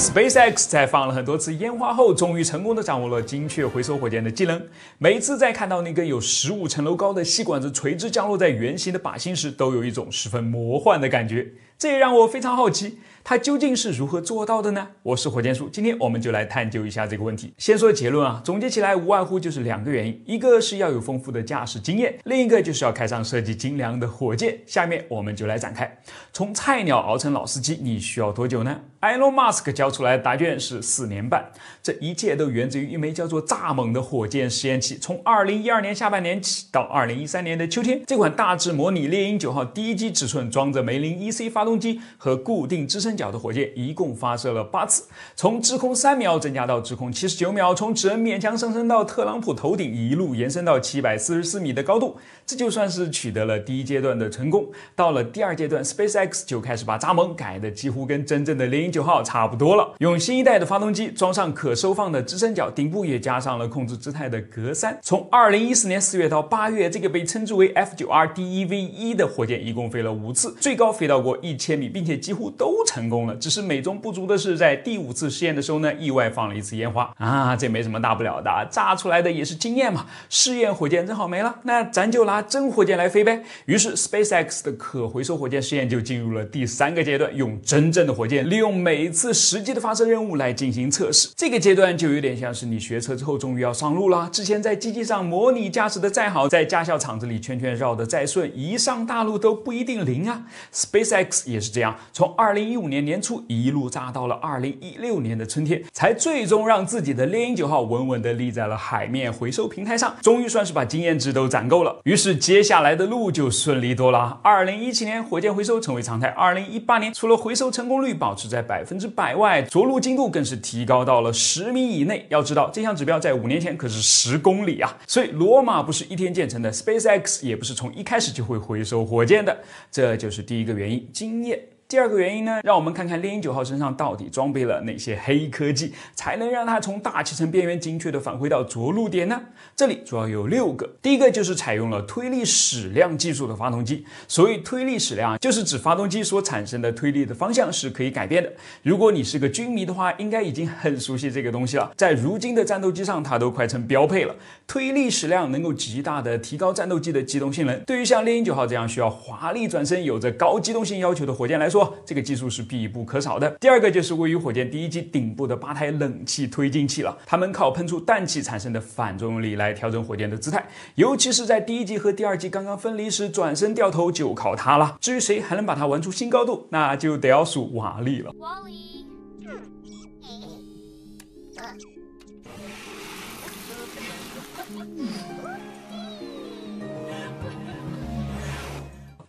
SpaceX 在放了很多次烟花后，终于成功的掌握了精确回收火箭的技能。每次在看到那根有十五层楼高的细管子垂直降落在圆形的靶心时，都有一种十分魔幻的感觉。这也让我非常好奇。它究竟是如何做到的呢？我是火箭叔，今天我们就来探究一下这个问题。先说结论啊，总结起来无外乎就是两个原因：一个是要有丰富的驾驶经验，另一个就是要开上设计精良的火箭。下面我们就来展开。从菜鸟熬成老司机，你需要多久呢？l n Musk 交出来的答卷是四年半。这一切都源自于一枚叫做“蚱蜢”的火箭实验器。从2012年下半年起到2013年的秋天，这款大致模拟猎鹰9号第一机尺寸、装着梅林 e c 发动机和固定支撑。角的火箭一共发射了八次，从滞空三秒增加到滞空七十九秒，从只能勉强上升到特朗普头顶，一路延伸到七百四十四米的高度，这就算是取得了第一阶段的成功。到了第二阶段，SpaceX 就开始把闸门改的几乎跟真正的猎鹰九号差不多了，用新一代的发动机，装上可收放的支撑角，顶部也加上了控制姿态的格栅。从二零一四年四月到八月，这个被称之为 F 九 RDEV 一的火箭一共飞了五次，最高飞到过一千米，并且几乎都成。成功了，只是美中不足的是，在第五次试验的时候呢，意外放了一次烟花啊，这没什么大不了的，炸出来的也是经验嘛。试验火箭正好没了，那咱就拿真火箭来飞呗。于是 SpaceX 的可回收火箭试验就进入了第三个阶段，用真正的火箭，利用每一次实际的发射任务来进行测试。这个阶段就有点像是你学车之后终于要上路了，之前在机器上模拟驾驶的再好，在驾校场子里圈圈绕的再顺，一上大路都不一定灵啊。SpaceX 也是这样，从二零一五。年年初一路炸到了二零一六年的春天，才最终让自己的猎鹰九号稳稳地立在了海面回收平台上，终于算是把经验值都攒够了。于是接下来的路就顺利多了。二零一七年火箭回收成为常态，二零一八年除了回收成功率保持在百分之百外，着陆精度更是提高到了十米以内。要知道这项指标在五年前可是十公里啊！所以罗马不是一天建成的，SpaceX 也不是从一开始就会回收火箭的，这就是第一个原因，经验。第二个原因呢，让我们看看猎鹰九号身上到底装备了哪些黑科技，才能让它从大气层边缘精确的返回到着陆点呢？这里主要有六个。第一个就是采用了推力矢量技术的发动机。所谓推力矢量啊，就是指发动机所产生的推力的方向是可以改变的。如果你是个军迷的话，应该已经很熟悉这个东西了，在如今的战斗机上，它都快成标配了。推力矢量能够极大的提高战斗机的机动性能。对于像猎鹰九号这样需要华丽转身、有着高机动性要求的火箭来说，这个技术是必不可少的。第二个就是位于火箭第一级顶部的八台冷气推进器了，它们靠喷出氮气产生的反作用力来调整火箭的姿态，尤其是在第一级和第二级刚刚分离时转身掉头就靠它了。至于谁还能把它玩出新高度，那就得要数瓦力了。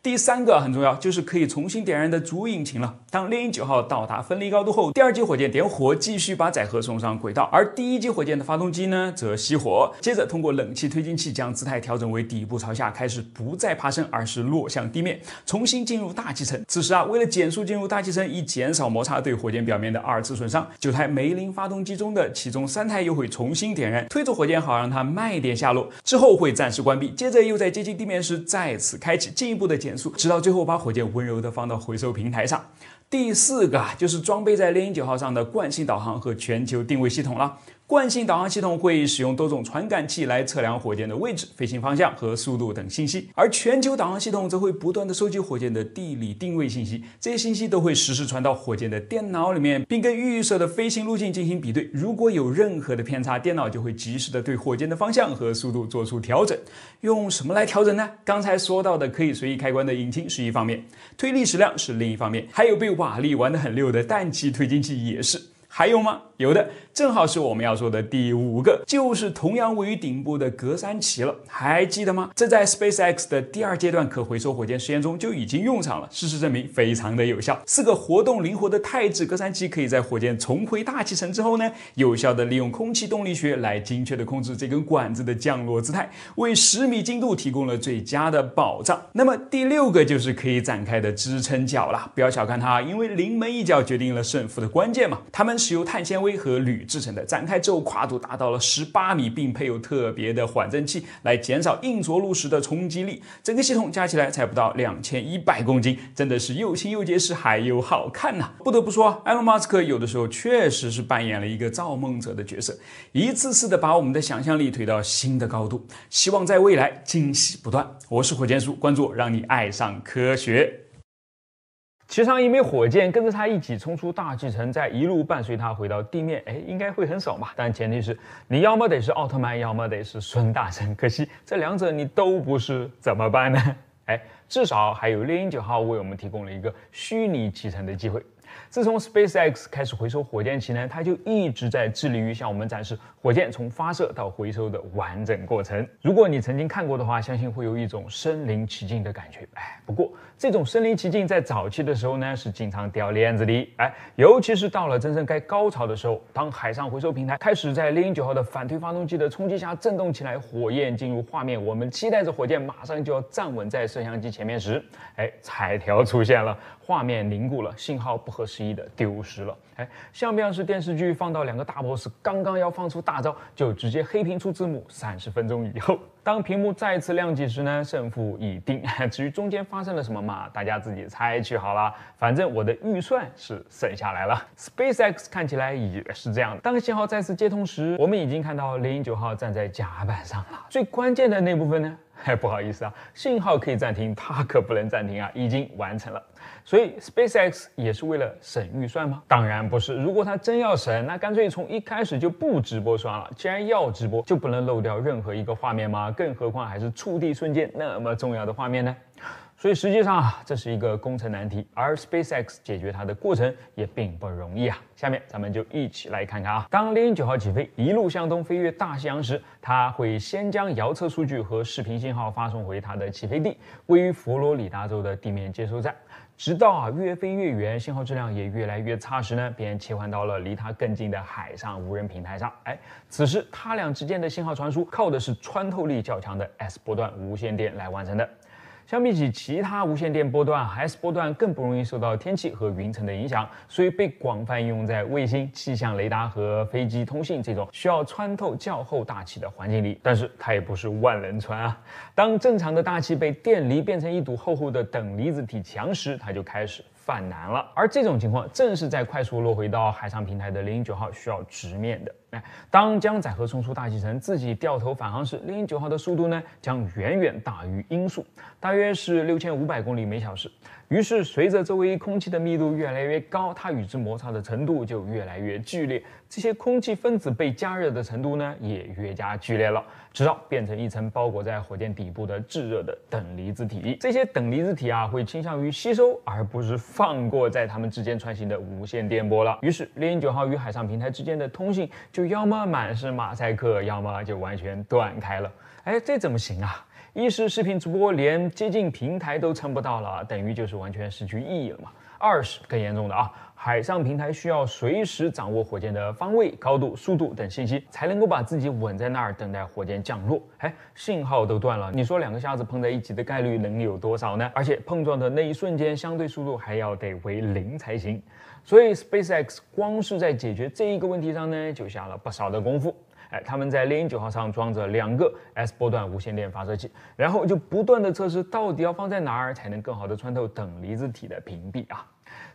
第三个很重要，就是可以重新点燃的主引擎了。当猎鹰九号到达分离高度后，第二级火箭点火，继续把载荷送上轨道，而第一级火箭的发动机呢则熄火。接着通过冷气推进器将姿态调整为底部朝下，开始不再爬升，而是落向地面，重新进入大气层。此时啊，为了减速进入大气层，以减少摩擦对火箭表面的二次损伤，九台梅林发动机中的其中三台又会重新点燃，推着火箭好让它慢一点下落。之后会暂时关闭，接着又在接近地面时再次开启，进一步的减。直到最后把火箭温柔地放到回收平台上。第四个就是装备在猎鹰九号上的惯性导航和全球定位系统了。惯性导航系统会使用多种传感器来测量火箭的位置、飞行方向和速度等信息，而全球导航系统则会不断地收集火箭的地理定位信息。这些信息都会实时传到火箭的电脑里面，并跟预设的飞行路径进行比对。如果有任何的偏差，电脑就会及时地对火箭的方向和速度做出调整。用什么来调整呢？刚才说到的可以随意开关的引擎是一方面，推力矢量是另一方面，还有被瓦力玩得很溜的氮气推进器也是。还有吗？有的，正好是我们要说的第五个，就是同样位于顶部的格栅旗了。还记得吗？这在 SpaceX 的第二阶段可回收火箭实验中就已经用上了。事实证明，非常的有效。四个活动灵活的钛制格栅旗，可以在火箭重回大气层之后呢，有效的利用空气动力学来精确的控制这根管子的降落姿态，为十米精度提供了最佳的保障。那么第六个就是可以展开的支撑脚了。不要小看它，因为临门一脚决定了胜负的关键嘛。它们。是由碳纤维和铝制成的，展开之后跨度达到了十八米，并配有特别的缓震器来减少硬着陆时的冲击力。整个系统加起来才不到两千一百公斤，真的是又轻又结实，还又好看呢！不得不说，埃隆·马斯克有的时候确实是扮演了一个造梦者的角色，一次次的把我们的想象力推到新的高度。希望在未来惊喜不断。我是火箭叔，关注我，让你爱上科学。骑上一枚火箭，跟着他一起冲出大气层，再一路伴随他回到地面，哎，应该会很爽吧？但前提是你要么得是奥特曼，要么得是孙大圣。可惜这两者你都不是，怎么办呢？哎，至少还有猎鹰九号为我们提供了一个虚拟启程的机会。自从 SpaceX 开始回收火箭起呢，它就一直在致力于向我们展示火箭从发射到回收的完整过程。如果你曾经看过的话，相信会有一种身临其境的感觉。哎，不过这种身临其境在早期的时候呢，是经常掉链子的。哎，尤其是到了真正该高潮的时候，当海上回收平台开始在猎鹰九号的反推发动机的冲击下震动起来，火焰进入画面，我们期待着火箭马上就要站稳在摄像机前面时，哎，彩条出现了，画面凝固了，信号不合。二十一的丢失了，哎，像不像是电视剧放到两个大 boss 刚刚要放出大招，就直接黑屏出字幕？三十分钟以后。当屏幕再次亮起时呢，胜负已定。至于中间发生了什么嘛，大家自己猜去好了。反正我的预算是省下来了。SpaceX 看起来也是这样。当信号再次接通时，我们已经看到零九号站在甲板上了。最关键的那部分呢？哎，不好意思啊，信号可以暂停，它可不能暂停啊，已经完成了。所以 SpaceX 也是为了省预算吗？当然不是。如果它真要省，那干脆从一开始就不直播算了。既然要直播，就不能漏掉任何一个画面吗？更何况还是触地瞬间那么重要的画面呢？所以实际上啊，这是一个工程难题，而 SpaceX 解决它的过程也并不容易啊。下面咱们就一起来看看啊，当猎鹰九号起飞，一路向东飞越大西洋时，它会先将遥测数据和视频信号发送回它的起飞地，位于佛罗里达州的地面接收站。直到啊越飞越远，信号质量也越来越差时呢，便切换到了离它更近的海上无人平台上。哎，此时它俩之间的信号传输靠的是穿透力较强的 S 波段无线电来完成的。相比起其他无线电波段，S 波段更不容易受到天气和云层的影响，所以被广泛应用在卫星、气象雷达和飞机通信这种需要穿透较厚大气的环境里。但是它也不是万能穿啊！当正常的大气被电离变成一堵厚厚的等离子体墙时，它就开始犯难了。而这种情况正是在快速落回到海上平台的零零九号需要直面的。当将载荷冲出大气层，自己掉头返航时，猎鹰九号的速度呢将远远大于音速，大约是六千五百公里每小时。于是，随着周围空气的密度越来越高，它与之摩擦的程度就越来越剧烈，这些空气分子被加热的程度呢也越加剧烈了，直到变成一层包裹在火箭底部的炙热的等离子体。这些等离子体啊会倾向于吸收，而不是放过在它们之间穿行的无线电波了。于是，猎鹰九号与海上平台之间的通信就。要么满是马赛克，要么就完全断开了。哎，这怎么行啊？一是视频直播连接近平台都撑不到了，等于就是完全失去意义了嘛。二是更严重的啊，海上平台需要随时掌握火箭的方位、高度、速度等信息，才能够把自己稳在那儿等待火箭降落。哎，信号都断了，你说两个瞎子碰在一起的概率能有多少呢？而且碰撞的那一瞬间，相对速度还要得为零才行。所以 SpaceX 光是在解决这一个问题上呢，就下了不少的功夫。哎，他们在猎鹰九号上装着两个 S 波段无线电发射器，然后就不断的测试，到底要放在哪儿才能更好的穿透等离子体的屏蔽啊。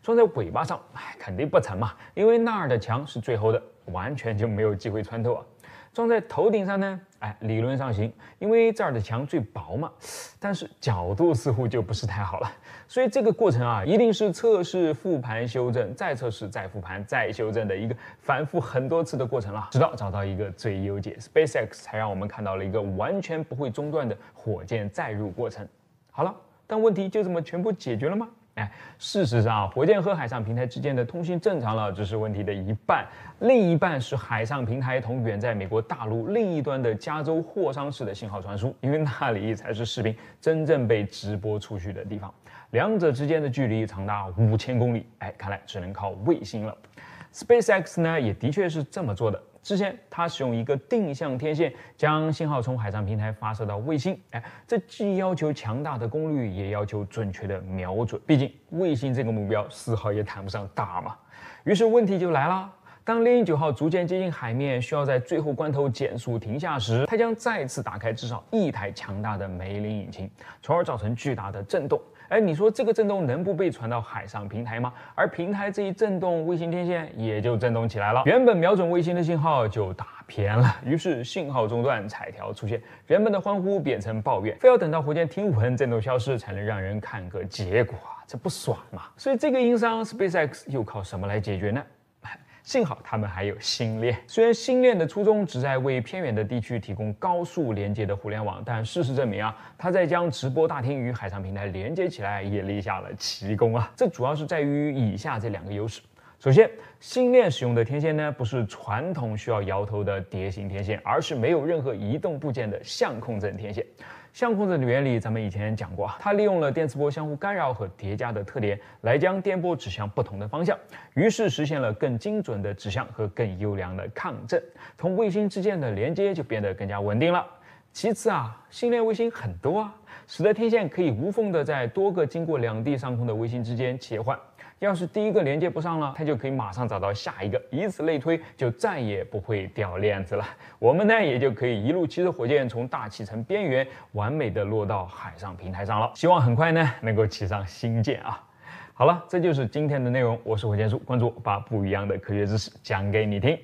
装在尾巴上，哎，肯定不成嘛，因为那儿的墙是最厚的，完全就没有机会穿透啊。撞在头顶上呢，哎，理论上行，因为这儿的墙最薄嘛，但是角度似乎就不是太好了。所以这个过程啊，一定是测试、复盘、修正，再测试、再复盘、再修正的一个反复很多次的过程了，直到找到一个最优解。SpaceX 才让我们看到了一个完全不会中断的火箭载入过程。好了，但问题就这么全部解决了吗？哎，事实上啊，火箭和海上平台之间的通信正常了，只是问题的一半，另一半是海上平台同远在美国大陆另一端的加州霍桑市的信号传输，因为那里才是视频真正被直播出去的地方。两者之间的距离长达五千公里，哎，看来只能靠卫星了。SpaceX 呢，也的确是这么做的。之前，它使用一个定向天线将信号从海上平台发射到卫星。哎，这既要求强大的功率，也要求准确的瞄准。毕竟，卫星这个目标丝毫也谈不上大嘛。于是，问题就来了。当猎鹰九号逐渐接近海面，需要在最后关头减速停下时，它将再次打开至少一台强大的梅林引擎，从而造成巨大的震动。哎，你说这个震动能不被传到海上平台吗？而平台这一震动，卫星天线也就震动起来了。原本瞄准卫星的信号就打偏了，于是信号中断，彩条出现，人们的欢呼变成抱怨，非要等到火箭停稳、震动消失才能让人看个结果啊，这不爽吗？所以这个硬伤，SpaceX 又靠什么来解决呢？幸好他们还有星链，虽然星链的初衷只在为偏远的地区提供高速连接的互联网，但事实证明啊，它在将直播大厅与海上平台连接起来也立下了奇功啊！这主要是在于以下这两个优势。首先，星链使用的天线呢，不是传统需要摇头的蝶形天线，而是没有任何移动部件的相控阵天线。相控阵的原理，咱们以前讲过啊，它利用了电磁波相互干扰和叠加的特点，来将电波指向不同的方向，于是实现了更精准的指向和更优良的抗震，同卫星之间的连接就变得更加稳定了。其次啊，星链卫星很多啊。使得天线可以无缝的在多个经过两地上空的卫星之间切换。要是第一个连接不上了，它就可以马上找到下一个，以此类推，就再也不会掉链子了。我们呢也就可以一路骑着火箭从大气层边缘完美的落到海上平台上了。希望很快呢能够起上新舰啊！好了，这就是今天的内容。我是火箭叔，关注我，把不一样的科学知识讲给你听。